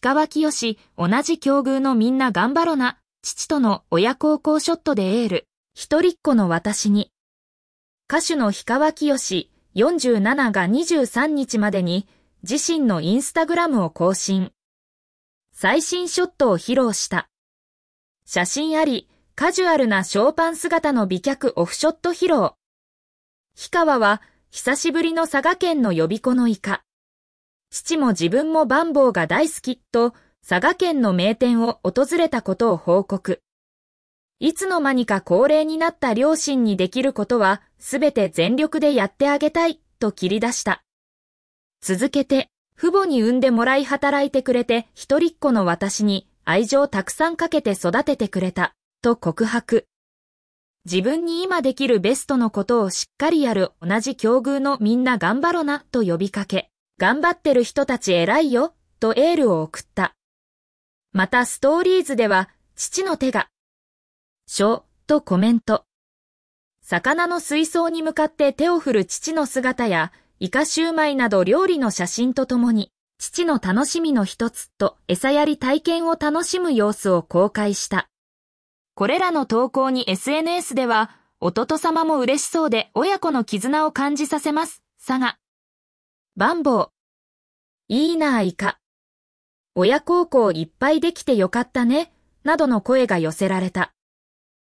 氷川きよし、同じ境遇のみんな頑張ろな、父との親孝行ショットでエール、一人っ子の私に。歌手の氷川きよし、47が23日までに、自身のインスタグラムを更新。最新ショットを披露した。写真あり、カジュアルなショーパン姿の美脚オフショット披露。氷川は、久しぶりの佐賀県の予備校のイカ。父も自分もバンボーが大好きと佐賀県の名店を訪れたことを報告。いつの間にか高齢になった両親にできることはすべて全力でやってあげたいと切り出した。続けて父母に産んでもらい働いてくれて一人っ子の私に愛情たくさんかけて育ててくれたと告白。自分に今できるベストのことをしっかりやる同じ境遇のみんな頑張ろなと呼びかけ。頑張ってる人たち偉いよ、とエールを送った。またストーリーズでは、父の手が、書とコメント。魚の水槽に向かって手を振る父の姿や、イカシューマイなど料理の写真とともに、父の楽しみの一つと餌やり体験を楽しむ様子を公開した。これらの投稿に SNS では、弟様も嬉しそうで親子の絆を感じさせます、さが。マンボウ。いいなあイカ。親孝行いっぱいできてよかったね、などの声が寄せられた。